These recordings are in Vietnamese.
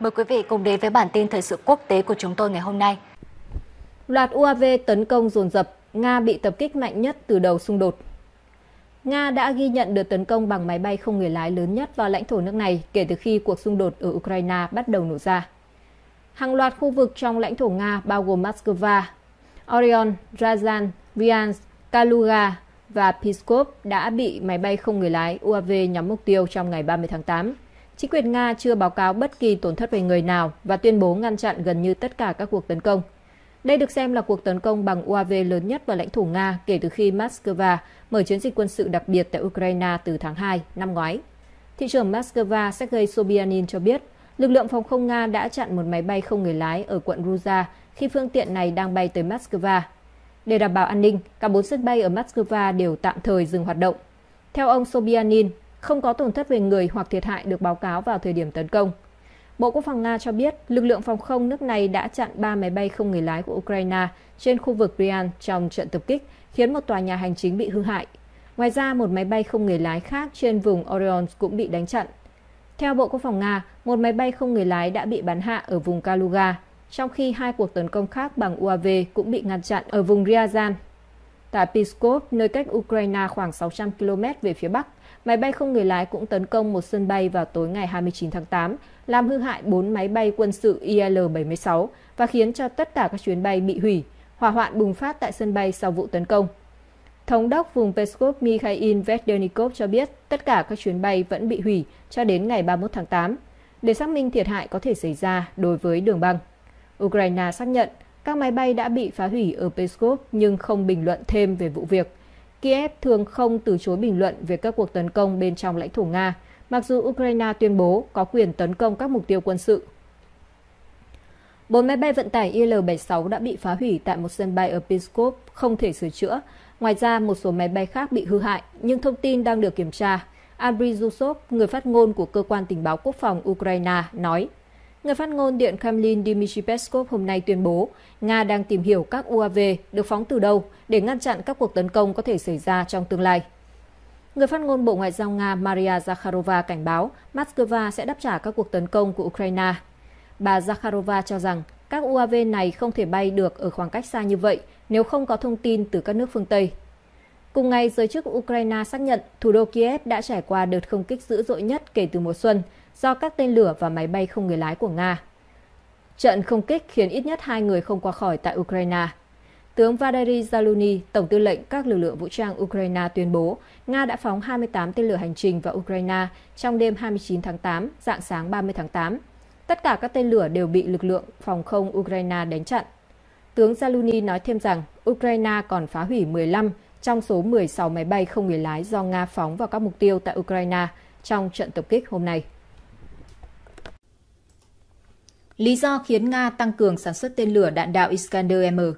Mời quý vị cùng đến với bản tin thời sự quốc tế của chúng tôi ngày hôm nay. Loạt UAV tấn công dồn dập, Nga bị tập kích mạnh nhất từ đầu xung đột. Nga đã ghi nhận được tấn công bằng máy bay không người lái lớn nhất vào lãnh thổ nước này kể từ khi cuộc xung đột ở Ukraine bắt đầu nổ ra. Hàng loạt khu vực trong lãnh thổ Nga bao gồm Moscow, Orion, Razan, Bryansk, Kaluga và Pskov đã bị máy bay không người lái UAV nhắm mục tiêu trong ngày 30 tháng 8 chính quyền Nga chưa báo cáo bất kỳ tổn thất về người nào và tuyên bố ngăn chặn gần như tất cả các cuộc tấn công. Đây được xem là cuộc tấn công bằng UAV lớn nhất vào lãnh thổ Nga kể từ khi Moscow mở chiến dịch quân sự đặc biệt tại Ukraine từ tháng 2 năm ngoái. Thị trưởng Moscow Sergei Sobyanin cho biết, lực lượng phòng không Nga đã chặn một máy bay không người lái ở quận Ruza khi phương tiện này đang bay tới Moscow. Để đảm bảo an ninh, cả bốn sân bay ở Moscow đều tạm thời dừng hoạt động. Theo ông Sobyanin, không có tổn thất về người hoặc thiệt hại được báo cáo vào thời điểm tấn công. Bộ Quốc phòng Nga cho biết lực lượng phòng không nước này đã chặn 3 máy bay không người lái của Ukraine trên khu vực brian trong trận tập kích, khiến một tòa nhà hành chính bị hư hại. Ngoài ra, một máy bay không người lái khác trên vùng Orion cũng bị đánh chặn. Theo Bộ Quốc phòng Nga, một máy bay không người lái đã bị bắn hạ ở vùng Kaluga, trong khi hai cuộc tấn công khác bằng UAV cũng bị ngăn chặn ở vùng Ryazan. Tại piskov, nơi cách Ukraine khoảng 600 km về phía bắc, máy bay không người lái cũng tấn công một sân bay vào tối ngày 29 tháng 8, làm hư hại 4 máy bay quân sự IL-76 và khiến cho tất cả các chuyến bay bị hủy. Hỏa hoạn bùng phát tại sân bay sau vụ tấn công. Thống đốc vùng Peskov Mikhail Vednikov cho biết tất cả các chuyến bay vẫn bị hủy cho đến ngày 31 tháng 8 để xác minh thiệt hại có thể xảy ra đối với đường băng. Ukraine xác nhận các máy bay đã bị phá hủy ở Peskov nhưng không bình luận thêm về vụ việc. Kiev thường không từ chối bình luận về các cuộc tấn công bên trong lãnh thổ Nga, mặc dù Ukraine tuyên bố có quyền tấn công các mục tiêu quân sự. Bốn máy bay vận tải IL-76 đã bị phá hủy tại một sân bay ở Pskov, không thể sửa chữa. Ngoài ra, một số máy bay khác bị hư hại, nhưng thông tin đang được kiểm tra. Andriy Zusov, người phát ngôn của cơ quan tình báo quốc phòng Ukraine, nói Người phát ngôn Điện Kremlin Dmitry Peskov hôm nay tuyên bố Nga đang tìm hiểu các UAV được phóng từ đâu để ngăn chặn các cuộc tấn công có thể xảy ra trong tương lai. Người phát ngôn Bộ Ngoại giao Nga Maria Zakharova cảnh báo Moscow sẽ đáp trả các cuộc tấn công của Ukraine. Bà Zakharova cho rằng các UAV này không thể bay được ở khoảng cách xa như vậy nếu không có thông tin từ các nước phương Tây. Cùng ngày, giới chức Ukraine xác nhận thủ đô Kiev đã trải qua đợt không kích dữ dội nhất kể từ mùa xuân do các tên lửa và máy bay không người lái của Nga. Trận không kích khiến ít nhất hai người không qua khỏi tại Ukraine. Tướng Valery Zaluni, Tổng tư lệnh các lực lượng vũ trang Ukraine tuyên bố Nga đã phóng 28 tên lửa hành trình vào Ukraine trong đêm 29 tháng 8, dạng sáng 30 tháng 8. Tất cả các tên lửa đều bị lực lượng phòng không Ukraine đánh chặn. Tướng Zaluni nói thêm rằng Ukraine còn phá hủy 15 trong số 16 máy bay không người lái do Nga phóng vào các mục tiêu tại Ukraine trong trận tập kích hôm nay lý do khiến Nga tăng cường sản xuất tên lửa đạn đạo Iskander-M.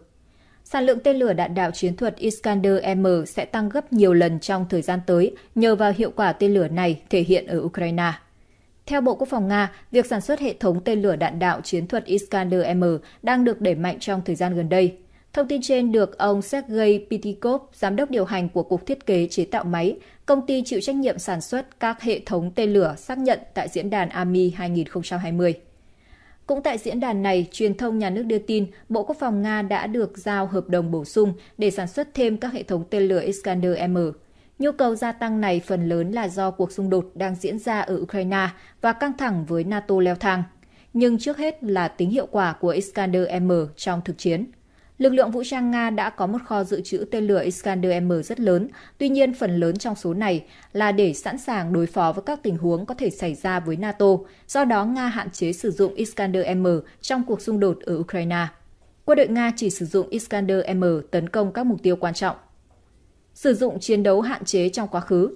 Sản lượng tên lửa đạn đạo chiến thuật Iskander-M sẽ tăng gấp nhiều lần trong thời gian tới nhờ vào hiệu quả tên lửa này thể hiện ở Ukraine. Theo Bộ Quốc phòng Nga, việc sản xuất hệ thống tên lửa đạn đạo chiến thuật Iskander-M đang được đẩy mạnh trong thời gian gần đây. Thông tin trên được ông Sergei Pitikov, giám đốc điều hành của Cục Thiết kế Chế tạo Máy, công ty chịu trách nhiệm sản xuất các hệ thống tên lửa xác nhận tại diễn đàn AMI 2020. Cũng tại diễn đàn này, truyền thông nhà nước đưa tin Bộ Quốc phòng Nga đã được giao hợp đồng bổ sung để sản xuất thêm các hệ thống tên lửa Iskander-M. Nhu cầu gia tăng này phần lớn là do cuộc xung đột đang diễn ra ở Ukraine và căng thẳng với NATO leo thang, nhưng trước hết là tính hiệu quả của Iskander-M trong thực chiến lực lượng vũ trang Nga đã có một kho dự trữ tên lửa Iskander-M rất lớn, tuy nhiên phần lớn trong số này là để sẵn sàng đối phó với các tình huống có thể xảy ra với NATO, do đó Nga hạn chế sử dụng Iskander-M trong cuộc xung đột ở Ukraine. Quân đội Nga chỉ sử dụng Iskander-M tấn công các mục tiêu quan trọng. Sử dụng chiến đấu hạn chế trong quá khứ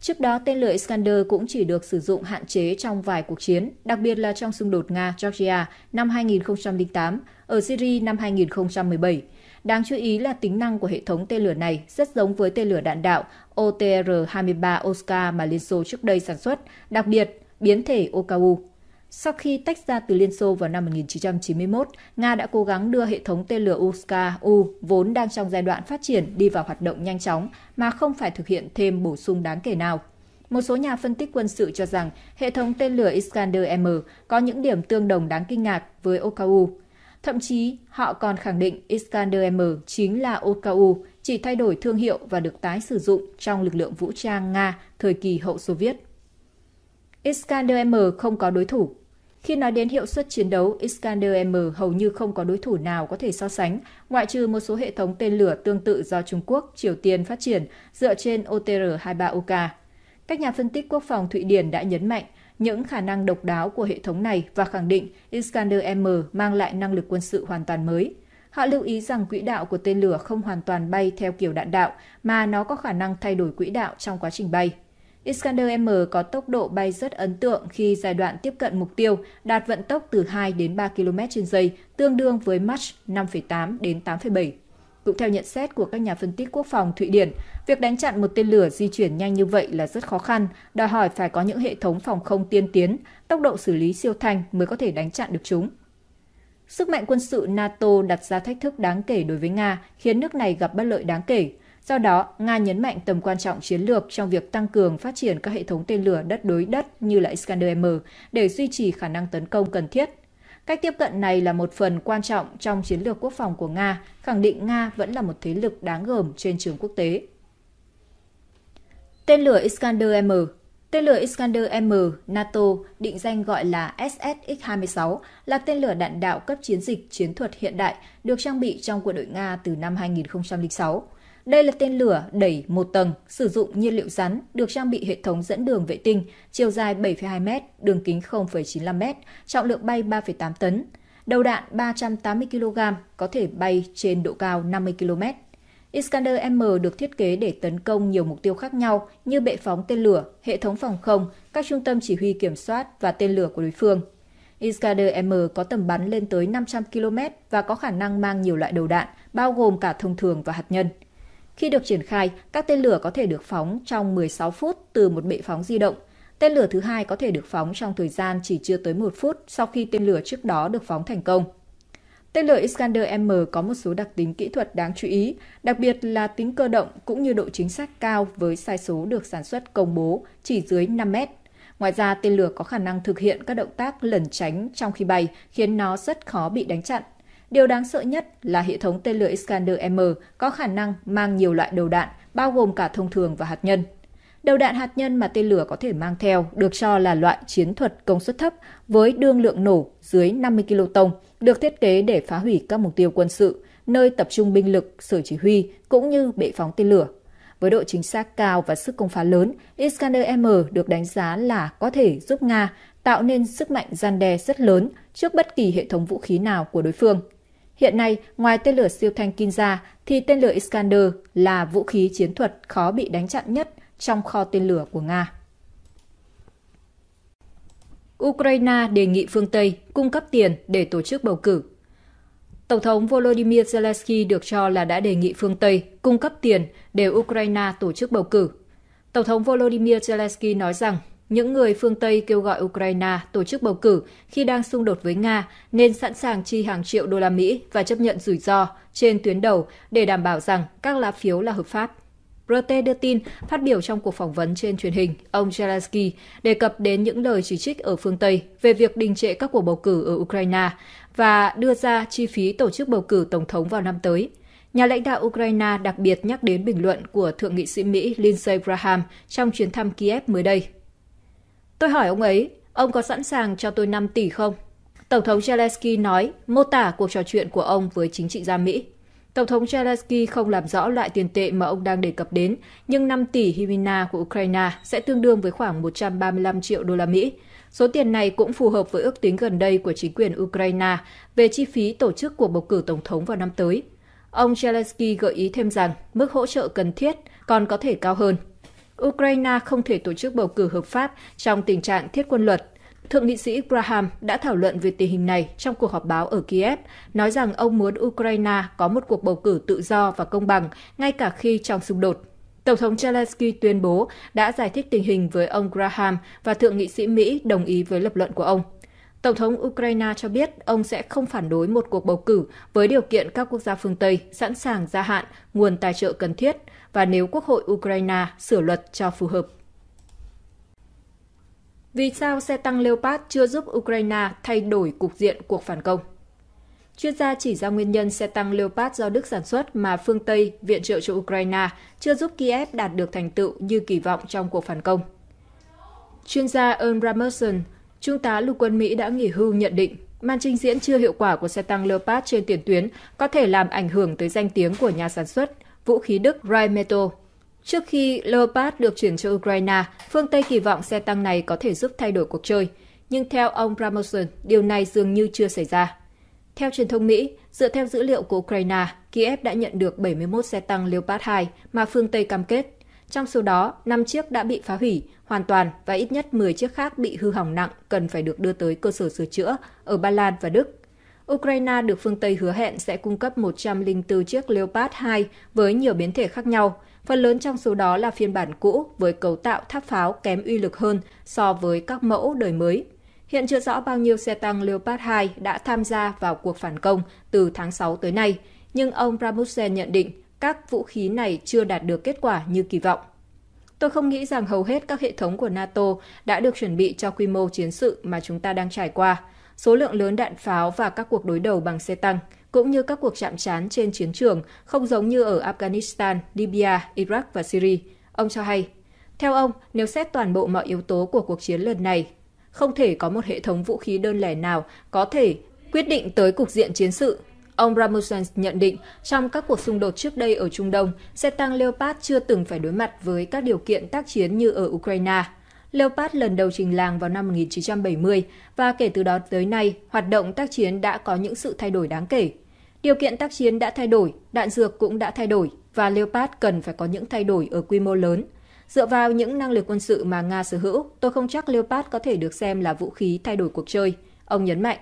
Trước đó, tên lửa Iskander cũng chỉ được sử dụng hạn chế trong vài cuộc chiến, đặc biệt là trong xung đột Nga-Georgia năm 2008, ở Syria năm 2017. Đáng chú ý là tính năng của hệ thống tên lửa này rất giống với tên lửa đạn đạo OTR-23 Oscar mà Liên Xô trước đây sản xuất, đặc biệt biến thể Okau. Sau khi tách ra từ Liên Xô vào năm 1991, Nga đã cố gắng đưa hệ thống tên lửa Uska-U vốn đang trong giai đoạn phát triển đi vào hoạt động nhanh chóng mà không phải thực hiện thêm bổ sung đáng kể nào. Một số nhà phân tích quân sự cho rằng hệ thống tên lửa Iskander-M có những điểm tương đồng đáng kinh ngạc với Okau. Thậm chí, họ còn khẳng định Iskander-M chính là Okau, chỉ thay đổi thương hiệu và được tái sử dụng trong lực lượng vũ trang Nga thời kỳ hậu Soviet. Iskander M không có đối thủ. Khi nói đến hiệu suất chiến đấu, Iskander M hầu như không có đối thủ nào có thể so sánh, ngoại trừ một số hệ thống tên lửa tương tự do Trung Quốc, Triều Tiên phát triển dựa trên OTR-23OK. Các nhà phân tích quốc phòng Thụy Điển đã nhấn mạnh những khả năng độc đáo của hệ thống này và khẳng định Iskander M mang lại năng lực quân sự hoàn toàn mới. Họ lưu ý rằng quỹ đạo của tên lửa không hoàn toàn bay theo kiểu đạn đạo, mà nó có khả năng thay đổi quỹ đạo trong quá trình bay. Iskander M có tốc độ bay rất ấn tượng khi giai đoạn tiếp cận mục tiêu, đạt vận tốc từ 2 đến 3 km h tương đương với Mach 5,8 đến 8,7. Cũng theo nhận xét của các nhà phân tích quốc phòng Thụy Điển, việc đánh chặn một tên lửa di chuyển nhanh như vậy là rất khó khăn, đòi hỏi phải có những hệ thống phòng không tiên tiến, tốc độ xử lý siêu thanh mới có thể đánh chặn được chúng. Sức mạnh quân sự NATO đặt ra thách thức đáng kể đối với Nga, khiến nước này gặp bất lợi đáng kể. Do đó, Nga nhấn mạnh tầm quan trọng chiến lược trong việc tăng cường phát triển các hệ thống tên lửa đất đối đất như là Iskander-M để duy trì khả năng tấn công cần thiết. Cách tiếp cận này là một phần quan trọng trong chiến lược quốc phòng của Nga, khẳng định Nga vẫn là một thế lực đáng gờm trên trường quốc tế. Tên lửa Iskander-M Tên lửa Iskander-M, NATO định danh gọi là SSX-26, là tên lửa đạn đạo cấp chiến dịch chiến thuật hiện đại được trang bị trong quân đội Nga từ năm 2006. Đây là tên lửa đẩy một tầng, sử dụng nhiên liệu rắn, được trang bị hệ thống dẫn đường vệ tinh, chiều dài 7,2 m, đường kính 0,95 m, trọng lượng bay 3,8 tấn. Đầu đạn 380 kg, có thể bay trên độ cao 50 km. Iskander M được thiết kế để tấn công nhiều mục tiêu khác nhau như bệ phóng tên lửa, hệ thống phòng không, các trung tâm chỉ huy kiểm soát và tên lửa của đối phương. Iskander M có tầm bắn lên tới 500 km và có khả năng mang nhiều loại đầu đạn, bao gồm cả thông thường và hạt nhân. Khi được triển khai, các tên lửa có thể được phóng trong 16 phút từ một bệ phóng di động. Tên lửa thứ hai có thể được phóng trong thời gian chỉ chưa tới 1 phút sau khi tên lửa trước đó được phóng thành công. Tên lửa Iskander M có một số đặc tính kỹ thuật đáng chú ý, đặc biệt là tính cơ động cũng như độ chính xác cao với sai số được sản xuất công bố chỉ dưới 5 mét. Ngoài ra, tên lửa có khả năng thực hiện các động tác lẩn tránh trong khi bay, khiến nó rất khó bị đánh chặn. Điều đáng sợ nhất là hệ thống tên lửa Iskander-M có khả năng mang nhiều loại đầu đạn, bao gồm cả thông thường và hạt nhân. Đầu đạn hạt nhân mà tên lửa có thể mang theo được cho là loại chiến thuật công suất thấp với đương lượng nổ dưới 50 kiloton, được thiết kế để phá hủy các mục tiêu quân sự, nơi tập trung binh lực, sở chỉ huy cũng như bệ phóng tên lửa. Với độ chính xác cao và sức công phá lớn, Iskander-M được đánh giá là có thể giúp Nga tạo nên sức mạnh gian đe rất lớn trước bất kỳ hệ thống vũ khí nào của đối phương – Hiện nay, ngoài tên lửa siêu thanh Kinza thì tên lửa Iskander là vũ khí chiến thuật khó bị đánh chặn nhất trong kho tên lửa của Nga. Ukraine đề nghị phương Tây cung cấp tiền để tổ chức bầu cử. Tổng thống Volodymyr Zelensky được cho là đã đề nghị phương Tây cung cấp tiền để Ukraine tổ chức bầu cử. Tổng thống Volodymyr Zelensky nói rằng những người phương Tây kêu gọi Ukraine tổ chức bầu cử khi đang xung đột với Nga nên sẵn sàng chi hàng triệu đô la Mỹ và chấp nhận rủi ro trên tuyến đầu để đảm bảo rằng các lá phiếu là hợp pháp. RT đưa tin, phát biểu trong cuộc phỏng vấn trên truyền hình, ông Zelensky đề cập đến những lời chỉ trích ở phương Tây về việc đình trệ các cuộc bầu cử ở Ukraine và đưa ra chi phí tổ chức bầu cử tổng thống vào năm tới. Nhà lãnh đạo Ukraine đặc biệt nhắc đến bình luận của Thượng nghị sĩ Mỹ Lindsey Graham trong chuyến thăm Kiev mới đây Tôi hỏi ông ấy, ông có sẵn sàng cho tôi 5 tỷ không? Tổng thống Zelensky nói, mô tả cuộc trò chuyện của ông với chính trị gia Mỹ. Tổng thống Zelensky không làm rõ loại tiền tệ mà ông đang đề cập đến, nhưng 5 tỷ hryvnia của Ukraine sẽ tương đương với khoảng 135 triệu đô la Mỹ. Số tiền này cũng phù hợp với ước tính gần đây của chính quyền Ukraine về chi phí tổ chức cuộc bầu cử tổng thống vào năm tới. Ông Zelensky gợi ý thêm rằng mức hỗ trợ cần thiết còn có thể cao hơn Ukraine không thể tổ chức bầu cử hợp pháp trong tình trạng thiết quân luật. Thượng nghị sĩ Graham đã thảo luận về tình hình này trong cuộc họp báo ở Kiev, nói rằng ông muốn Ukraine có một cuộc bầu cử tự do và công bằng, ngay cả khi trong xung đột. Tổng thống Zelensky tuyên bố đã giải thích tình hình với ông Graham và thượng nghị sĩ Mỹ đồng ý với lập luận của ông. Tổng thống Ukraine cho biết ông sẽ không phản đối một cuộc bầu cử với điều kiện các quốc gia phương Tây sẵn sàng gia hạn nguồn tài trợ cần thiết, và nếu Quốc hội Ukraine sửa luật cho phù hợp. Vì sao xe tăng Leopard chưa giúp Ukraine thay đổi cục diện cuộc phản công? Chuyên gia chỉ ra nguyên nhân xe tăng Leopard do Đức sản xuất mà phương Tây viện trợ cho Ukraine chưa giúp Kiev đạt được thành tựu như kỳ vọng trong cuộc phản công. Chuyên gia Earl Ramerson, Trung tá lục quân Mỹ đã nghỉ hưu nhận định màn trình diễn chưa hiệu quả của xe tăng Leopard trên tiền tuyến có thể làm ảnh hưởng tới danh tiếng của nhà sản xuất vũ khí Đức Rheinmetall. Trước khi Leopard được chuyển cho Ukraine, phương Tây kỳ vọng xe tăng này có thể giúp thay đổi cuộc chơi. Nhưng theo ông Ramoson, điều này dường như chưa xảy ra. Theo truyền thông Mỹ, dựa theo dữ liệu của Ukraine, Kiev đã nhận được 71 xe tăng Leopard 2 mà phương Tây cam kết. Trong số đó, 5 chiếc đã bị phá hủy hoàn toàn và ít nhất 10 chiếc khác bị hư hỏng nặng cần phải được đưa tới cơ sở sửa chữa ở Ba Lan và Đức. Ukraine được phương Tây hứa hẹn sẽ cung cấp 104 chiếc Leopard 2 với nhiều biến thể khác nhau, phần lớn trong số đó là phiên bản cũ với cấu tạo tháp pháo kém uy lực hơn so với các mẫu đời mới. Hiện chưa rõ bao nhiêu xe tăng Leopard 2 đã tham gia vào cuộc phản công từ tháng 6 tới nay, nhưng ông Ramussen nhận định các vũ khí này chưa đạt được kết quả như kỳ vọng. Tôi không nghĩ rằng hầu hết các hệ thống của NATO đã được chuẩn bị cho quy mô chiến sự mà chúng ta đang trải qua số lượng lớn đạn pháo và các cuộc đối đầu bằng xe tăng, cũng như các cuộc chạm trán trên chiến trường, không giống như ở Afghanistan, Libya, Iraq và Syria. Ông cho hay, theo ông, nếu xét toàn bộ mọi yếu tố của cuộc chiến lần này, không thể có một hệ thống vũ khí đơn lẻ nào có thể quyết định tới cục diện chiến sự. Ông Ramussen nhận định, trong các cuộc xung đột trước đây ở Trung Đông, xe tăng Leopard chưa từng phải đối mặt với các điều kiện tác chiến như ở Ukraine. Leopard lần đầu trình làng vào năm 1970 và kể từ đó tới nay, hoạt động tác chiến đã có những sự thay đổi đáng kể. Điều kiện tác chiến đã thay đổi, đạn dược cũng đã thay đổi và Leopard cần phải có những thay đổi ở quy mô lớn. Dựa vào những năng lực quân sự mà Nga sở hữu, tôi không chắc Leopard có thể được xem là vũ khí thay đổi cuộc chơi, ông nhấn mạnh.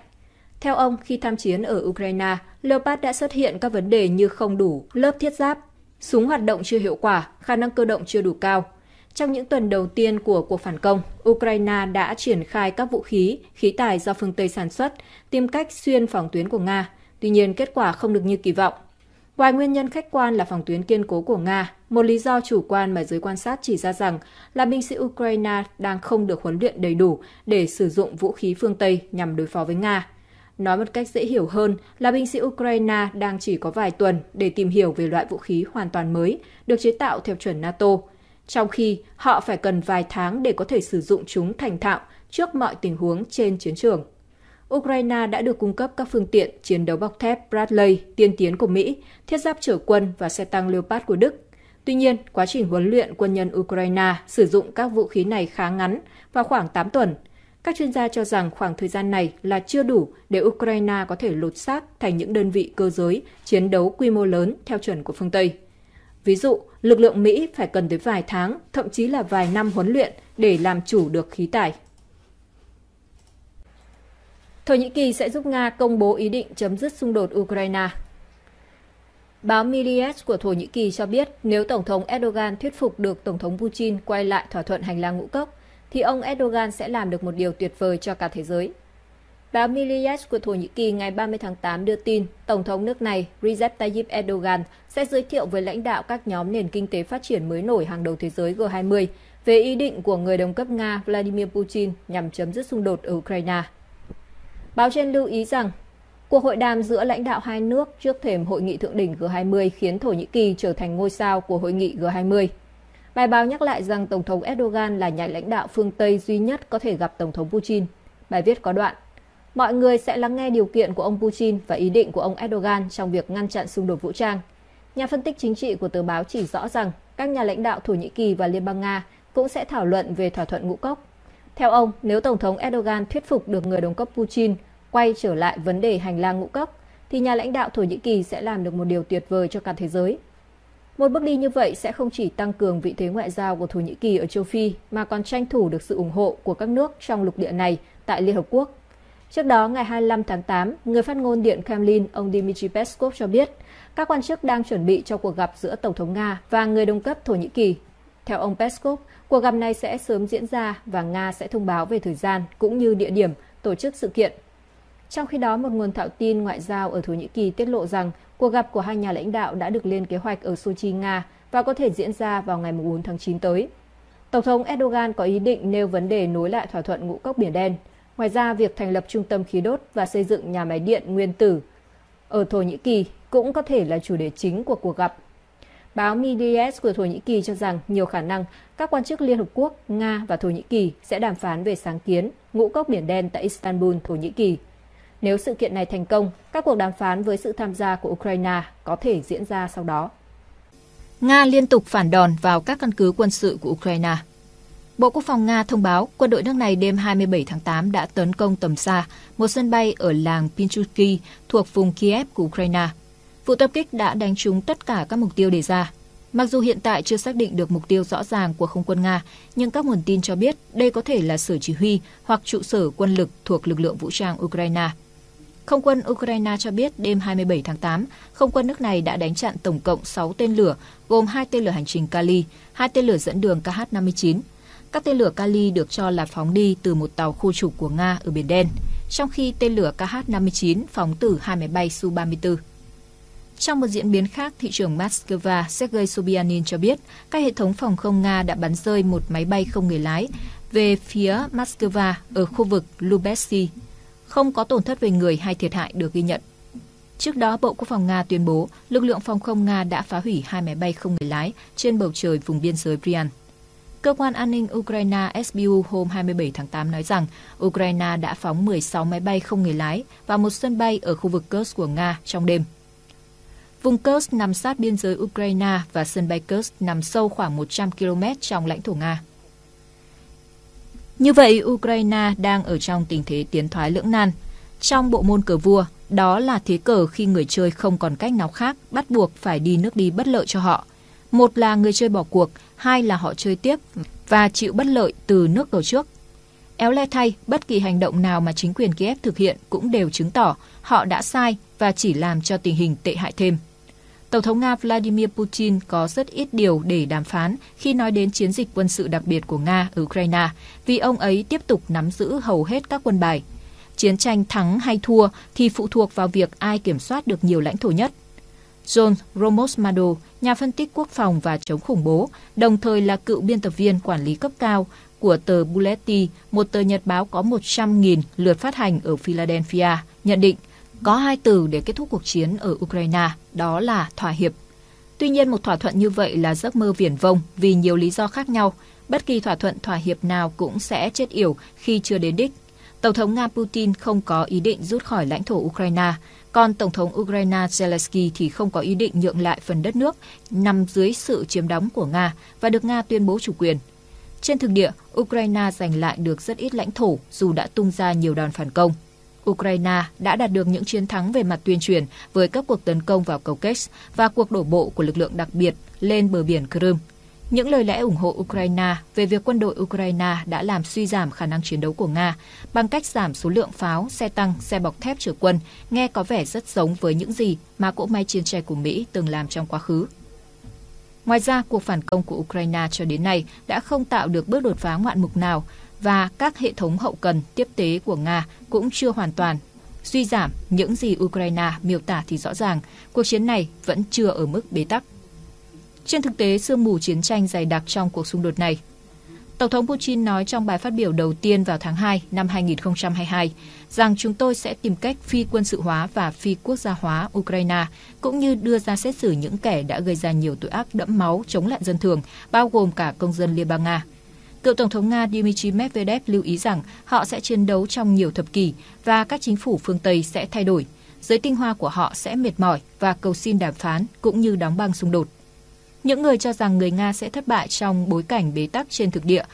Theo ông, khi tham chiến ở Ukraine, Leopard đã xuất hiện các vấn đề như không đủ lớp thiết giáp, súng hoạt động chưa hiệu quả, khả năng cơ động chưa đủ cao, trong những tuần đầu tiên của cuộc phản công, Ukraine đã triển khai các vũ khí, khí tài do phương Tây sản xuất, tìm cách xuyên phòng tuyến của Nga. Tuy nhiên, kết quả không được như kỳ vọng. Ngoài nguyên nhân khách quan là phòng tuyến kiên cố của Nga, một lý do chủ quan mà giới quan sát chỉ ra rằng là binh sĩ Ukraine đang không được huấn luyện đầy đủ để sử dụng vũ khí phương Tây nhằm đối phó với Nga. Nói một cách dễ hiểu hơn là binh sĩ Ukraine đang chỉ có vài tuần để tìm hiểu về loại vũ khí hoàn toàn mới, được chế tạo theo chuẩn NATO – trong khi họ phải cần vài tháng để có thể sử dụng chúng thành thạo trước mọi tình huống trên chiến trường. Ukraine đã được cung cấp các phương tiện chiến đấu bọc thép Bradley tiên tiến của Mỹ, thiết giáp chở quân và xe tăng Leopard của Đức. Tuy nhiên, quá trình huấn luyện quân nhân Ukraine sử dụng các vũ khí này khá ngắn, vào khoảng 8 tuần. Các chuyên gia cho rằng khoảng thời gian này là chưa đủ để Ukraine có thể lột xác thành những đơn vị cơ giới chiến đấu quy mô lớn theo chuẩn của phương Tây. Ví dụ, lực lượng Mỹ phải cần tới vài tháng, thậm chí là vài năm huấn luyện để làm chủ được khí tài. Thổ Nhĩ Kỳ sẽ giúp Nga công bố ý định chấm dứt xung đột Ukraine. Báo Milliyet của Thổ Nhĩ Kỳ cho biết nếu Tổng thống Erdogan thuyết phục được Tổng thống Putin quay lại thỏa thuận hành lang ngũ cốc, thì ông Erdogan sẽ làm được một điều tuyệt vời cho cả thế giới. Báo Milliyet của Thổ Nhĩ Kỳ ngày 30 tháng 8 đưa tin Tổng thống nước này Recep Tayyip Erdogan sẽ giới thiệu với lãnh đạo các nhóm nền kinh tế phát triển mới nổi hàng đầu thế giới G20 về ý định của người đồng cấp Nga Vladimir Putin nhằm chấm dứt xung đột ở Ukraine. Báo trên lưu ý rằng Cuộc hội đàm giữa lãnh đạo hai nước trước thềm hội nghị thượng đỉnh G20 khiến Thổ Nhĩ Kỳ trở thành ngôi sao của hội nghị G20. Bài báo nhắc lại rằng Tổng thống Erdogan là nhà lãnh đạo phương Tây duy nhất có thể gặp Tổng thống Putin. Bài viết có đoạn mọi người sẽ lắng nghe điều kiện của ông Putin và ý định của ông Erdogan trong việc ngăn chặn xung đột vũ trang. Nhà phân tích chính trị của tờ báo chỉ rõ rằng các nhà lãnh đạo Thổ Nhĩ Kỳ và Liên bang Nga cũng sẽ thảo luận về thỏa thuận ngũ cốc. Theo ông, nếu Tổng thống Erdogan thuyết phục được người đồng cấp Putin quay trở lại vấn đề hành lang ngũ cốc, thì nhà lãnh đạo Thổ Nhĩ Kỳ sẽ làm được một điều tuyệt vời cho cả thế giới. Một bước đi như vậy sẽ không chỉ tăng cường vị thế ngoại giao của Thổ Nhĩ Kỳ ở châu Phi mà còn tranh thủ được sự ủng hộ của các nước trong lục địa này tại Liên Hợp Quốc Trước đó, ngày 25 tháng 8, người phát ngôn Điện Kremlin, ông Dmitry Peskov cho biết, các quan chức đang chuẩn bị cho cuộc gặp giữa Tổng thống Nga và người đồng cấp Thổ Nhĩ Kỳ. Theo ông Peskov, cuộc gặp này sẽ sớm diễn ra và Nga sẽ thông báo về thời gian cũng như địa điểm tổ chức sự kiện. Trong khi đó, một nguồn thạo tin ngoại giao ở Thổ Nhĩ Kỳ tiết lộ rằng cuộc gặp của hai nhà lãnh đạo đã được lên kế hoạch ở Sochi, Nga và có thể diễn ra vào ngày 4 tháng 9 tới. Tổng thống Erdogan có ý định nêu vấn đề nối lại thỏa thuận ngũ cốc Biển Đen – Ngoài ra, việc thành lập trung tâm khí đốt và xây dựng nhà máy điện nguyên tử ở Thổ Nhĩ Kỳ cũng có thể là chủ đề chính của cuộc gặp. Báo Medias của Thổ Nhĩ Kỳ cho rằng nhiều khả năng các quan chức Liên Hợp Quốc, Nga và Thổ Nhĩ Kỳ sẽ đàm phán về sáng kiến ngũ cốc biển đen tại Istanbul, Thổ Nhĩ Kỳ. Nếu sự kiện này thành công, các cuộc đàm phán với sự tham gia của Ukraine có thể diễn ra sau đó. Nga liên tục phản đòn vào các căn cứ quân sự của Ukraine. Bộ Quốc phòng Nga thông báo quân đội nước này đêm 27 tháng 8 đã tấn công tầm xa một sân bay ở làng Pinchuki thuộc vùng Kiev của Ukraine. Vụ tập kích đã đánh trúng tất cả các mục tiêu đề ra. Mặc dù hiện tại chưa xác định được mục tiêu rõ ràng của không quân Nga, nhưng các nguồn tin cho biết đây có thể là sở chỉ huy hoặc trụ sở quân lực thuộc lực lượng vũ trang Ukraine. Không quân Ukraine cho biết đêm 27 tháng 8, không quân nước này đã đánh chặn tổng cộng 6 tên lửa, gồm 2 tên lửa hành trình Kali, 2 tên lửa dẫn đường KH-59 các tên lửa Kali được cho là phóng đi từ một tàu khu trục của Nga ở Biển Đen, trong khi tên lửa KH-59 phóng từ hai máy bay Su-34. Trong một diễn biến khác, thị trưởng Moscow Sergei Sobyanin cho biết các hệ thống phòng không Nga đã bắn rơi một máy bay không người lái về phía Moscow ở khu vực Lubetsky. Không có tổn thất về người hay thiệt hại được ghi nhận. Trước đó, Bộ Quốc phòng Nga tuyên bố lực lượng phòng không Nga đã phá hủy hai máy bay không người lái trên bầu trời vùng biên giới Bryansk. Cơ quan an ninh Ukraine SBU hôm 27 tháng 8 nói rằng Ukraine đã phóng 16 máy bay không người lái vào một sân bay ở khu vực Kursk của Nga trong đêm. Vùng Kursk nằm sát biên giới Ukraine và sân bay Kursk nằm sâu khoảng 100 km trong lãnh thổ Nga. Như vậy, Ukraine đang ở trong tình thế tiến thoái lưỡng nan. Trong bộ môn cờ vua, đó là thế cờ khi người chơi không còn cách nào khác bắt buộc phải đi nước đi bất lợi cho họ. Một là người chơi bỏ cuộc – hai là họ chơi tiếp và chịu bất lợi từ nước tổ trước. Éo le thay, bất kỳ hành động nào mà chính quyền Kiev thực hiện cũng đều chứng tỏ họ đã sai và chỉ làm cho tình hình tệ hại thêm. Tổng thống Nga Vladimir Putin có rất ít điều để đàm phán khi nói đến chiến dịch quân sự đặc biệt của Nga ở Ukraine, vì ông ấy tiếp tục nắm giữ hầu hết các quân bài. Chiến tranh thắng hay thua thì phụ thuộc vào việc ai kiểm soát được nhiều lãnh thổ nhất – John Romosmado, nhà phân tích quốc phòng và chống khủng bố, đồng thời là cựu biên tập viên quản lý cấp cao của tờ Bulletin, một tờ nhật báo có 100.000 lượt phát hành ở Philadelphia, nhận định có hai từ để kết thúc cuộc chiến ở Ukraine, đó là thỏa hiệp. Tuy nhiên, một thỏa thuận như vậy là giấc mơ viển vông vì nhiều lý do khác nhau. Bất kỳ thỏa thuận thỏa hiệp nào cũng sẽ chết yểu khi chưa đến đích. Tổng thống Nga Putin không có ý định rút khỏi lãnh thổ Ukraine. Còn Tổng thống Ukraine Zelensky thì không có ý định nhượng lại phần đất nước nằm dưới sự chiếm đóng của Nga và được Nga tuyên bố chủ quyền. Trên thực địa, Ukraine giành lại được rất ít lãnh thổ dù đã tung ra nhiều đòn phản công. Ukraine đã đạt được những chiến thắng về mặt tuyên truyền với các cuộc tấn công vào cầu Caucasus và cuộc đổ bộ của lực lượng đặc biệt lên bờ biển Crimea những lời lẽ ủng hộ Ukraine về việc quân đội Ukraine đã làm suy giảm khả năng chiến đấu của Nga bằng cách giảm số lượng pháo, xe tăng, xe bọc thép chở quân nghe có vẻ rất giống với những gì mà cỗ máy chiến tranh của Mỹ từng làm trong quá khứ. Ngoài ra, cuộc phản công của Ukraine cho đến nay đã không tạo được bước đột phá ngoạn mục nào và các hệ thống hậu cần tiếp tế của Nga cũng chưa hoàn toàn suy giảm những gì Ukraine miêu tả thì rõ ràng cuộc chiến này vẫn chưa ở mức bế tắc. Trên thực tế, sương mù chiến tranh dày đặc trong cuộc xung đột này. Tổng thống Putin nói trong bài phát biểu đầu tiên vào tháng 2 năm 2022 rằng chúng tôi sẽ tìm cách phi quân sự hóa và phi quốc gia hóa Ukraine, cũng như đưa ra xét xử những kẻ đã gây ra nhiều tội ác đẫm máu chống lại dân thường, bao gồm cả công dân Liên bang Nga. Cựu Tổng thống Nga Dmitry Medvedev lưu ý rằng họ sẽ chiến đấu trong nhiều thập kỷ và các chính phủ phương Tây sẽ thay đổi. Giới tinh hoa của họ sẽ mệt mỏi và cầu xin đàm phán cũng như đóng băng xung đột. Những người cho rằng người Nga sẽ thất bại trong bối cảnh bế tắc trên thực địa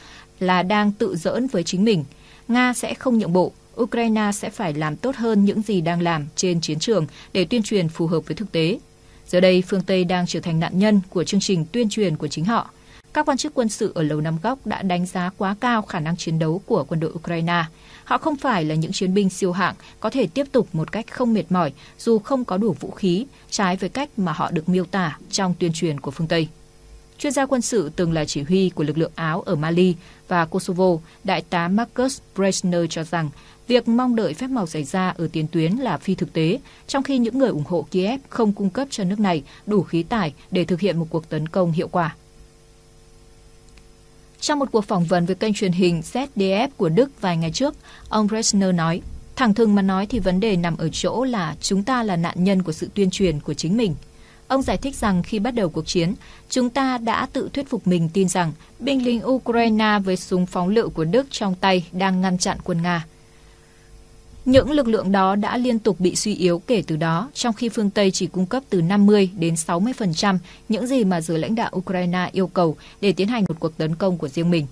là đang tự giỡn với chính mình. Nga sẽ không nhượng bộ, Ukraine sẽ phải làm tốt hơn những gì đang làm trên chiến trường để tuyên truyền phù hợp với thực tế. Giờ đây, phương Tây đang trở thành nạn nhân của chương trình tuyên truyền của chính họ. Các quan chức quân sự ở Lầu Năm Góc đã đánh giá quá cao khả năng chiến đấu của quân đội Ukraine. Họ không phải là những chiến binh siêu hạng có thể tiếp tục một cách không mệt mỏi dù không có đủ vũ khí, trái với cách mà họ được miêu tả trong tuyên truyền của phương Tây. Chuyên gia quân sự từng là chỉ huy của lực lượng Áo ở Mali và Kosovo, đại tá Marcus Bresner cho rằng việc mong đợi phép màu xảy ra ở tiền tuyến là phi thực tế, trong khi những người ủng hộ Kiev không cung cấp cho nước này đủ khí tài để thực hiện một cuộc tấn công hiệu quả. Trong một cuộc phỏng vấn với kênh truyền hình ZDF của Đức vài ngày trước, ông Brezner nói, Thẳng thừng mà nói thì vấn đề nằm ở chỗ là chúng ta là nạn nhân của sự tuyên truyền của chính mình. Ông giải thích rằng khi bắt đầu cuộc chiến, chúng ta đã tự thuyết phục mình tin rằng binh lính Ukraine với súng phóng lựu của Đức trong tay đang ngăn chặn quân Nga. Những lực lượng đó đã liên tục bị suy yếu kể từ đó, trong khi phương Tây chỉ cung cấp từ 50 đến 60% những gì mà giới lãnh đạo Ukraine yêu cầu để tiến hành một cuộc tấn công của riêng mình.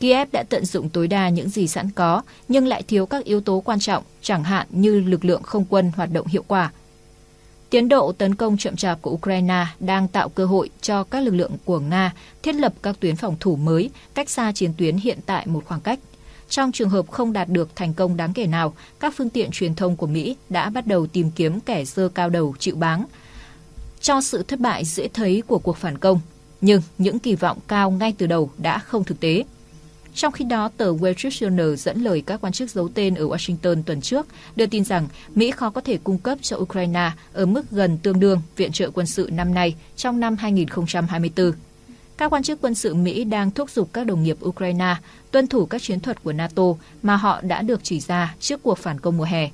Kiev đã tận dụng tối đa những gì sẵn có, nhưng lại thiếu các yếu tố quan trọng, chẳng hạn như lực lượng không quân hoạt động hiệu quả. Tiến độ tấn công chậm chạp của Ukraine đang tạo cơ hội cho các lực lượng của Nga thiết lập các tuyến phòng thủ mới cách xa chiến tuyến hiện tại một khoảng cách – trong trường hợp không đạt được thành công đáng kể nào, các phương tiện truyền thông của Mỹ đã bắt đầu tìm kiếm kẻ dơ cao đầu chịu báng cho sự thất bại dễ thấy của cuộc phản công. Nhưng những kỳ vọng cao ngay từ đầu đã không thực tế. Trong khi đó, tờ Wall Street Journal dẫn lời các quan chức giấu tên ở Washington tuần trước đưa tin rằng Mỹ khó có thể cung cấp cho Ukraine ở mức gần tương đương viện trợ quân sự năm nay trong năm 2024. Các quan chức quân sự Mỹ đang thúc giục các đồng nghiệp Ukraine tuân thủ các chiến thuật của NATO mà họ đã được chỉ ra trước cuộc phản công mùa hè.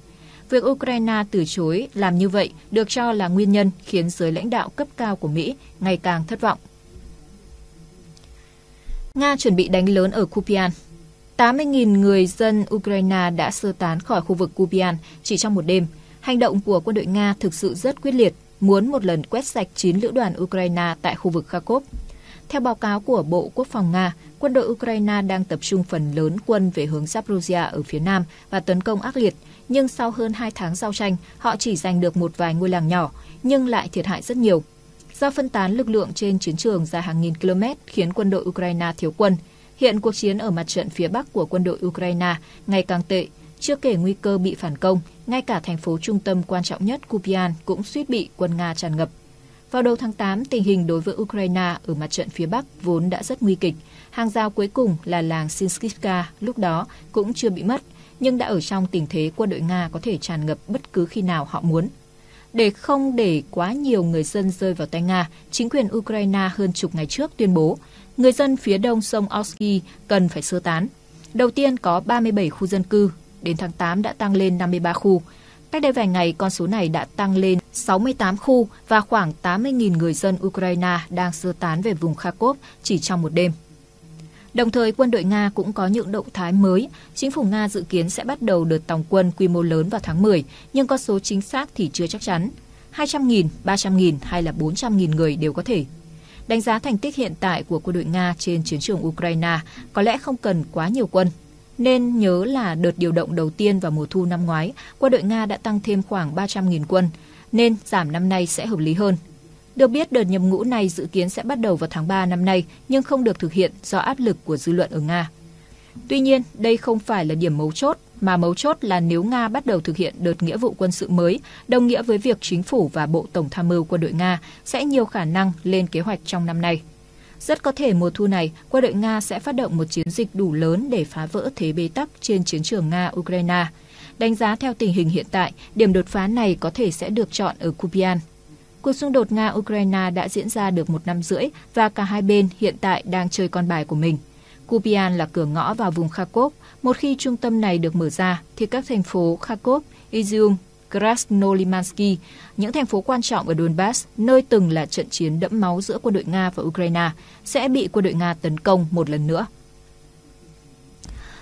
Việc Ukraine từ chối làm như vậy được cho là nguyên nhân khiến giới lãnh đạo cấp cao của Mỹ ngày càng thất vọng. Nga chuẩn bị đánh lớn ở Kupiansk. 80.000 người dân Ukraine đã sơ tán khỏi khu vực Kupiansk chỉ trong một đêm. Hành động của quân đội Nga thực sự rất quyết liệt, muốn một lần quét sạch 9 lữ đoàn Ukraine tại khu vực Kharkov. Theo báo cáo của Bộ Quốc phòng Nga, quân đội Ukraine đang tập trung phần lớn quân về hướng Zaporizhia ở phía nam và tấn công ác liệt, nhưng sau hơn 2 tháng giao tranh, họ chỉ giành được một vài ngôi làng nhỏ, nhưng lại thiệt hại rất nhiều. Do phân tán lực lượng trên chiến trường dài hàng nghìn km khiến quân đội Ukraine thiếu quân. Hiện cuộc chiến ở mặt trận phía Bắc của quân đội Ukraine ngày càng tệ, chưa kể nguy cơ bị phản công, ngay cả thành phố trung tâm quan trọng nhất Kupian cũng suýt bị quân Nga tràn ngập. Vào đầu tháng 8, tình hình đối với Ukraine ở mặt trận phía Bắc vốn đã rất nguy kịch. Hàng rào cuối cùng là làng Sinskivka lúc đó cũng chưa bị mất, nhưng đã ở trong tình thế quân đội Nga có thể tràn ngập bất cứ khi nào họ muốn. Để không để quá nhiều người dân rơi vào tay Nga, chính quyền Ukraine hơn chục ngày trước tuyên bố người dân phía đông sông Oski cần phải sơ tán. Đầu tiên có 37 khu dân cư, đến tháng 8 đã tăng lên 53 khu, Cách đây vài ngày, con số này đã tăng lên 68 khu và khoảng 80.000 người dân Ukraine đang sơ tán về vùng Kharkov chỉ trong một đêm. Đồng thời, quân đội Nga cũng có những động thái mới. Chính phủ Nga dự kiến sẽ bắt đầu đợt tổng quân quy mô lớn vào tháng 10, nhưng con số chính xác thì chưa chắc chắn. 200.000, 300.000 hay là 400.000 người đều có thể. Đánh giá thành tích hiện tại của quân đội Nga trên chiến trường Ukraine có lẽ không cần quá nhiều quân nên nhớ là đợt điều động đầu tiên vào mùa thu năm ngoái, quân đội Nga đã tăng thêm khoảng 300.000 quân, nên giảm năm nay sẽ hợp lý hơn. Được biết, đợt nhập ngũ này dự kiến sẽ bắt đầu vào tháng 3 năm nay, nhưng không được thực hiện do áp lực của dư luận ở Nga. Tuy nhiên, đây không phải là điểm mấu chốt, mà mấu chốt là nếu Nga bắt đầu thực hiện đợt nghĩa vụ quân sự mới, đồng nghĩa với việc chính phủ và Bộ Tổng tham mưu quân đội Nga sẽ nhiều khả năng lên kế hoạch trong năm nay. Rất có thể mùa thu này, quân đội Nga sẽ phát động một chiến dịch đủ lớn để phá vỡ thế bế tắc trên chiến trường Nga-Ukraine. Đánh giá theo tình hình hiện tại, điểm đột phá này có thể sẽ được chọn ở Kupian. Cuộc xung đột Nga-Ukraine đã diễn ra được một năm rưỡi và cả hai bên hiện tại đang chơi con bài của mình. Kupian là cửa ngõ vào vùng Kharkov. Một khi trung tâm này được mở ra, thì các thành phố Kharkov, Izium, Krasnolimansky, những thành phố quan trọng ở Donbass, nơi từng là trận chiến đẫm máu giữa quân đội Nga và Ukraine, sẽ bị quân đội Nga tấn công một lần nữa.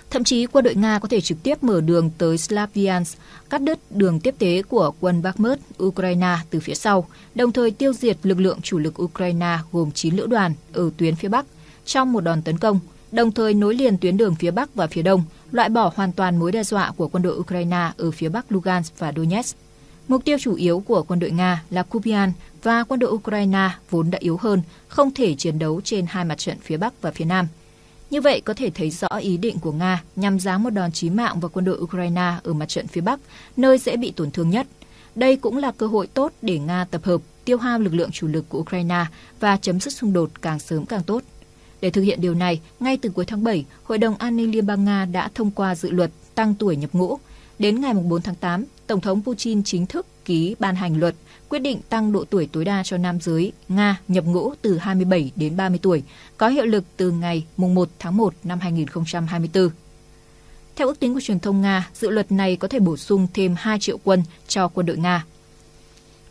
Thậm chí quân đội Nga có thể trực tiếp mở đường tới Slaviansk, cắt đứt đường tiếp tế của quân Bakhmut, Ukraine từ phía sau, đồng thời tiêu diệt lực lượng chủ lực Ukraine gồm 9 lữ đoàn ở tuyến phía Bắc trong một đòn tấn công – đồng thời nối liền tuyến đường phía Bắc và phía Đông, loại bỏ hoàn toàn mối đe dọa của quân đội Ukraine ở phía Bắc Lugansk và Donetsk. Mục tiêu chủ yếu của quân đội Nga là Kupian và quân đội Ukraine vốn đã yếu hơn, không thể chiến đấu trên hai mặt trận phía Bắc và phía Nam. Như vậy có thể thấy rõ ý định của Nga nhằm giáng một đòn chí mạng vào quân đội Ukraine ở mặt trận phía Bắc, nơi dễ bị tổn thương nhất. Đây cũng là cơ hội tốt để Nga tập hợp, tiêu hao lực lượng chủ lực của Ukraine và chấm dứt xung đột càng sớm càng tốt. Để thực hiện điều này, ngay từ cuối tháng 7, Hội đồng An ninh Liên bang Nga đã thông qua dự luật tăng tuổi nhập ngũ. Đến ngày 4 tháng 8, Tổng thống Putin chính thức ký ban hành luật quyết định tăng độ tuổi tối đa cho nam giới Nga nhập ngũ từ 27 đến 30 tuổi, có hiệu lực từ ngày 1 tháng 1 năm 2024. Theo ước tính của truyền thông Nga, dự luật này có thể bổ sung thêm 2 triệu quân cho quân đội Nga.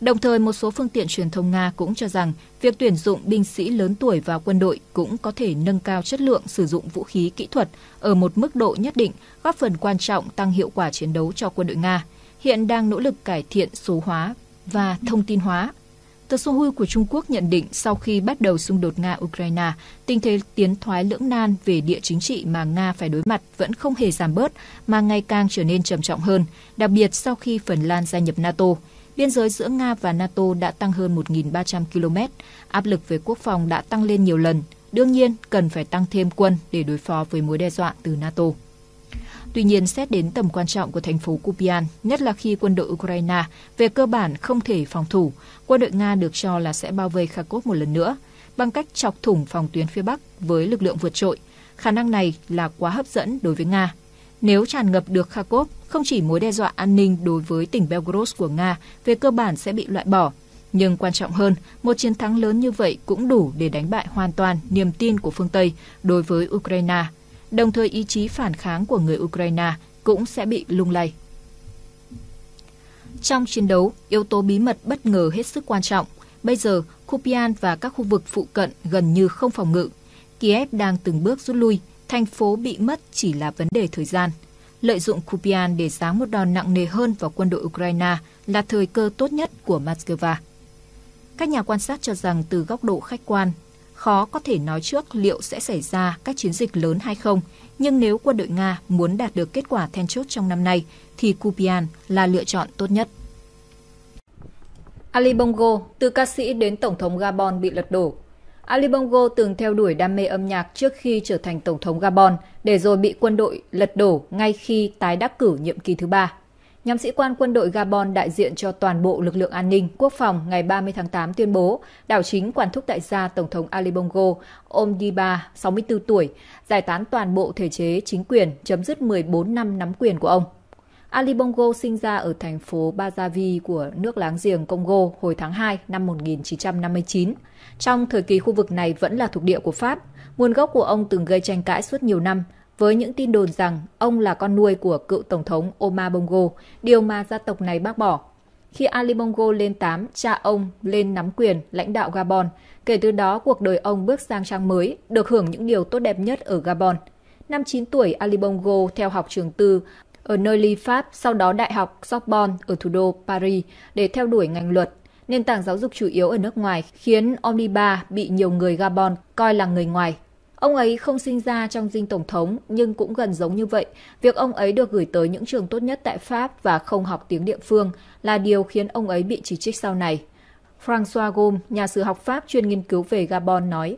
Đồng thời, một số phương tiện truyền thông Nga cũng cho rằng việc tuyển dụng binh sĩ lớn tuổi vào quân đội cũng có thể nâng cao chất lượng sử dụng vũ khí kỹ thuật ở một mức độ nhất định, góp phần quan trọng tăng hiệu quả chiến đấu cho quân đội Nga, hiện đang nỗ lực cải thiện số hóa và thông tin hóa. Tờ Sohui của Trung Quốc nhận định sau khi bắt đầu xung đột Nga-Ukraine, tình thế tiến thoái lưỡng nan về địa chính trị mà Nga phải đối mặt vẫn không hề giảm bớt mà ngày càng trở nên trầm trọng hơn, đặc biệt sau khi Phần Lan gia nhập NATO – biên giới giữa Nga và NATO đã tăng hơn 1.300 km, áp lực về quốc phòng đã tăng lên nhiều lần, đương nhiên cần phải tăng thêm quân để đối phó với mối đe dọa từ NATO. Tuy nhiên, xét đến tầm quan trọng của thành phố Kupian, nhất là khi quân đội Ukraine về cơ bản không thể phòng thủ, quân đội Nga được cho là sẽ bao vây Kharkov một lần nữa bằng cách chọc thủng phòng tuyến phía Bắc với lực lượng vượt trội. Khả năng này là quá hấp dẫn đối với Nga. Nếu tràn ngập được Kharkov, không chỉ mối đe dọa an ninh đối với tỉnh Belgorod của Nga về cơ bản sẽ bị loại bỏ, nhưng quan trọng hơn, một chiến thắng lớn như vậy cũng đủ để đánh bại hoàn toàn niềm tin của phương Tây đối với Ukraine, đồng thời ý chí phản kháng của người Ukraine cũng sẽ bị lung lay. Trong chiến đấu, yếu tố bí mật bất ngờ hết sức quan trọng. Bây giờ, Kupian và các khu vực phụ cận gần như không phòng ngự. Kiev đang từng bước rút lui, Thành phố bị mất chỉ là vấn đề thời gian. Lợi dụng Kupian để giáng một đòn nặng nề hơn vào quân đội Ukraine là thời cơ tốt nhất của Moscow. Các nhà quan sát cho rằng từ góc độ khách quan, khó có thể nói trước liệu sẽ xảy ra các chiến dịch lớn hay không, nhưng nếu quân đội Nga muốn đạt được kết quả then chốt trong năm nay thì Kupian là lựa chọn tốt nhất. Ali Bongo, từ ca sĩ đến Tổng thống Gabon bị lật đổ, Ali Bongo từng theo đuổi đam mê âm nhạc trước khi trở thành Tổng thống Gabon, để rồi bị quân đội lật đổ ngay khi tái đắc cử nhiệm kỳ thứ ba. Nhóm sĩ quan quân đội Gabon đại diện cho toàn bộ lực lượng an ninh, quốc phòng ngày 30 tháng 8 tuyên bố đảo chính quản thúc đại gia Tổng thống Ali Bongo, Omdiba, 64 tuổi, giải tán toàn bộ thể chế chính quyền, chấm dứt 14 năm nắm quyền của ông. Ali Bongo sinh ra ở thành phố Brazzaville của nước láng giềng Congo hồi tháng 2 năm 1959. Trong thời kỳ khu vực này vẫn là thuộc địa của Pháp, nguồn gốc của ông từng gây tranh cãi suốt nhiều năm với những tin đồn rằng ông là con nuôi của cựu Tổng thống Omar Bongo, điều mà gia tộc này bác bỏ. Khi Ali Bongo lên 8, cha ông lên nắm quyền lãnh đạo Gabon. Kể từ đó, cuộc đời ông bước sang trang mới, được hưởng những điều tốt đẹp nhất ở Gabon. Năm 9 tuổi, Ali Bongo theo học trường tư ở nơi ly Pháp, sau đó Đại học Sorbonne ở thủ đô Paris để theo đuổi ngành luật. Nền tảng giáo dục chủ yếu ở nước ngoài khiến Omniba bị nhiều người Gabon coi là người ngoài. Ông ấy không sinh ra trong dinh tổng thống nhưng cũng gần giống như vậy. Việc ông ấy được gửi tới những trường tốt nhất tại Pháp và không học tiếng địa phương là điều khiến ông ấy bị chỉ trích sau này. François Gom nhà sử học Pháp chuyên nghiên cứu về Gabon nói.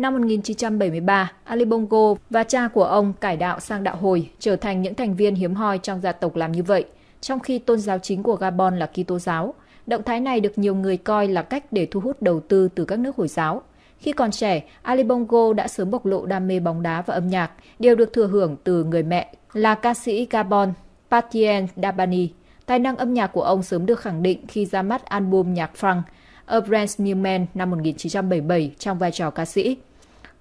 Năm 1973, Ali Bongo và cha của ông cải đạo sang đạo hồi, trở thành những thành viên hiếm hoi trong gia tộc làm như vậy, trong khi tôn giáo chính của Gabon là Kitô giáo. Động thái này được nhiều người coi là cách để thu hút đầu tư từ các nước Hồi giáo. Khi còn trẻ, Ali Bongo đã sớm bộc lộ đam mê bóng đá và âm nhạc, đều được thừa hưởng từ người mẹ là ca sĩ Gabon Patien Dabani. Tài năng âm nhạc của ông sớm được khẳng định khi ra mắt album nhạc Frank A Brand New Man năm 1977 trong vai trò ca sĩ.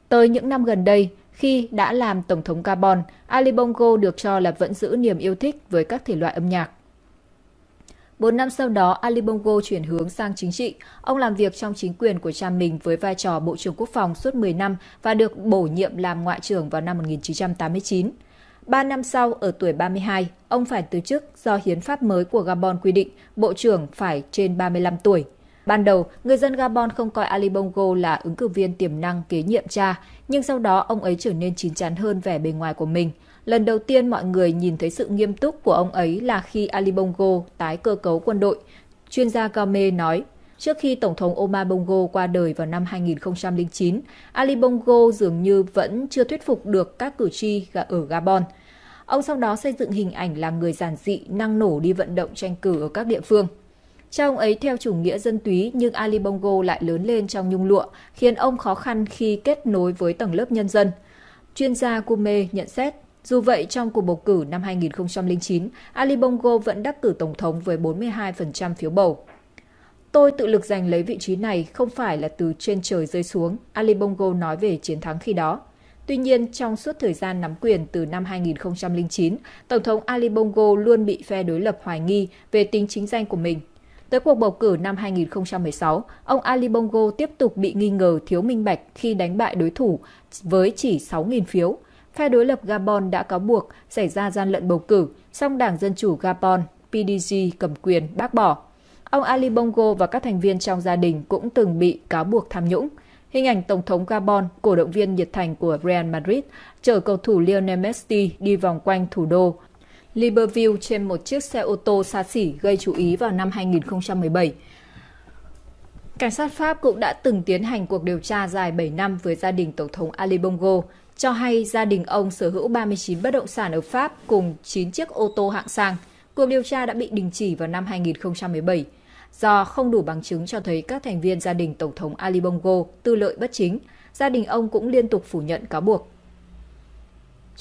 Tới những năm gần đây, khi đã làm Tổng thống Gabon, Ali Bongo được cho là vẫn giữ niềm yêu thích với các thể loại âm nhạc. Bốn năm sau đó, Ali Bongo chuyển hướng sang chính trị. Ông làm việc trong chính quyền của cha mình với vai trò Bộ trưởng Quốc phòng suốt 10 năm và được bổ nhiệm làm Ngoại trưởng vào năm 1989. Ba năm sau, ở tuổi 32, ông phải từ chức do hiến pháp mới của Gabon quy định Bộ trưởng phải trên 35 tuổi. Ban đầu, người dân Gabon không coi Ali Bongo là ứng cử viên tiềm năng kế nhiệm cha, nhưng sau đó ông ấy trở nên chín chắn hơn vẻ bề ngoài của mình. Lần đầu tiên mọi người nhìn thấy sự nghiêm túc của ông ấy là khi Ali Bongo tái cơ cấu quân đội. Chuyên gia Game nói, trước khi Tổng thống Omar Bongo qua đời vào năm 2009, Ali Bongo dường như vẫn chưa thuyết phục được các cử tri ở Gabon. Ông sau đó xây dựng hình ảnh là người giản dị, năng nổ đi vận động tranh cử ở các địa phương. Cha ông ấy theo chủ nghĩa dân túy nhưng Ali Bongo lại lớn lên trong nhung lụa, khiến ông khó khăn khi kết nối với tầng lớp nhân dân. Chuyên gia Kume nhận xét, dù vậy, trong cuộc bầu cử năm 2009, Ali Bongo vẫn đắc cử Tổng thống với 42% phiếu bầu. Tôi tự lực giành lấy vị trí này không phải là từ trên trời rơi xuống, Ali Bongo nói về chiến thắng khi đó. Tuy nhiên, trong suốt thời gian nắm quyền từ năm 2009, Tổng thống Ali Bongo luôn bị phe đối lập hoài nghi về tính chính danh của mình. Tới cuộc bầu cử năm 2016, ông Ali Bongo tiếp tục bị nghi ngờ thiếu minh bạch khi đánh bại đối thủ với chỉ 6.000 phiếu. Phe đối lập Gabon đã cáo buộc xảy ra gian lận bầu cử, song Đảng Dân Chủ Gabon PDG cầm quyền bác bỏ. Ông Ali Bongo và các thành viên trong gia đình cũng từng bị cáo buộc tham nhũng. Hình ảnh Tổng thống Gabon, cổ động viên nhiệt thành của Real Madrid, chở cầu thủ Lionel Messi đi vòng quanh thủ đô Liberville trên một chiếc xe ô tô xa xỉ gây chú ý vào năm 2017. Cảnh sát Pháp cũng đã từng tiến hành cuộc điều tra dài 7 năm với gia đình Tổng thống Ali Bongo, cho hay gia đình ông sở hữu 39 bất động sản ở Pháp cùng 9 chiếc ô tô hạng sang. Cuộc điều tra đã bị đình chỉ vào năm 2017 do không đủ bằng chứng cho thấy các thành viên gia đình Tổng thống Ali Bongo tư lợi bất chính. Gia đình ông cũng liên tục phủ nhận cáo buộc.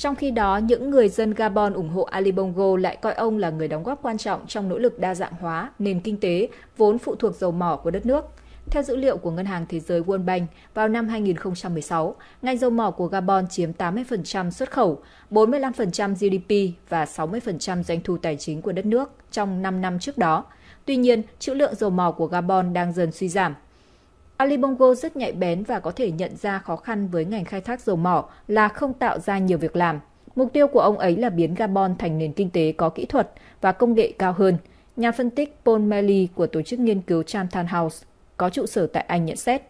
Trong khi đó, những người dân Gabon ủng hộ Ali Bongo lại coi ông là người đóng góp quan trọng trong nỗ lực đa dạng hóa nền kinh tế vốn phụ thuộc dầu mỏ của đất nước. Theo dữ liệu của Ngân hàng Thế giới World Bank, vào năm 2016, ngành dầu mỏ của Gabon chiếm 80% xuất khẩu, 45% GDP và 60% doanh thu tài chính của đất nước trong 5 năm trước đó. Tuy nhiên, trữ lượng dầu mỏ của Gabon đang dần suy giảm Ali Bongo rất nhạy bén và có thể nhận ra khó khăn với ngành khai thác dầu mỏ là không tạo ra nhiều việc làm. Mục tiêu của ông ấy là biến Gabon thành nền kinh tế có kỹ thuật và công nghệ cao hơn. Nhà phân tích Paul Melly của tổ chức nghiên cứu Chatham House có trụ sở tại Anh nhận xét.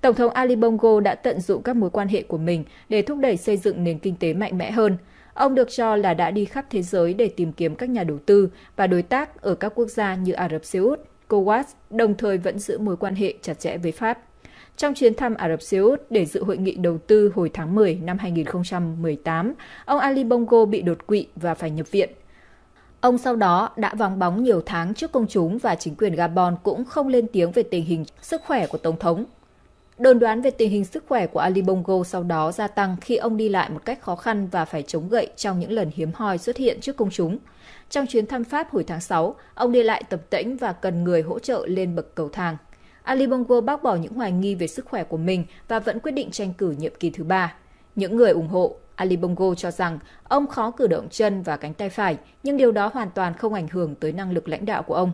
Tổng thống Ali Bongo đã tận dụng các mối quan hệ của mình để thúc đẩy xây dựng nền kinh tế mạnh mẽ hơn. Ông được cho là đã đi khắp thế giới để tìm kiếm các nhà đầu tư và đối tác ở các quốc gia như Ả Rập Xê Út, Kuwait đồng thời vẫn giữ mối quan hệ chặt chẽ với Pháp. Trong chuyến thăm Ả Rập Xê Út để dự hội nghị đầu tư hồi tháng 10 năm 2018, ông Ali Bongo bị đột quỵ và phải nhập viện. Ông sau đó đã vắng bóng nhiều tháng trước công chúng và chính quyền Gabon cũng không lên tiếng về tình hình sức khỏe của Tổng thống Đồn đoán về tình hình sức khỏe của Ali Bongo sau đó gia tăng khi ông đi lại một cách khó khăn và phải chống gậy trong những lần hiếm hoi xuất hiện trước công chúng. Trong chuyến thăm Pháp hồi tháng 6, ông đi lại tập tễnh và cần người hỗ trợ lên bậc cầu thang. Ali Bongo bác bỏ những hoài nghi về sức khỏe của mình và vẫn quyết định tranh cử nhiệm kỳ thứ ba. Những người ủng hộ Ali Bongo cho rằng ông khó cử động chân và cánh tay phải, nhưng điều đó hoàn toàn không ảnh hưởng tới năng lực lãnh đạo của ông.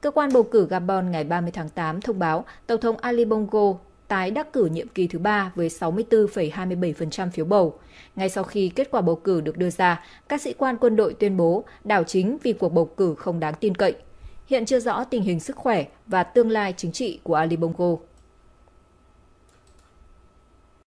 Cơ quan bầu cử Gabon ngày 30 tháng 8 thông báo Tổng thống Ali Bongo tái đắc cử nhiệm kỳ thứ ba với 64,27% phiếu bầu. Ngay sau khi kết quả bầu cử được đưa ra, các sĩ quan quân đội tuyên bố đảo chính vì cuộc bầu cử không đáng tin cậy. Hiện chưa rõ tình hình sức khỏe và tương lai chính trị của Ali Bongo.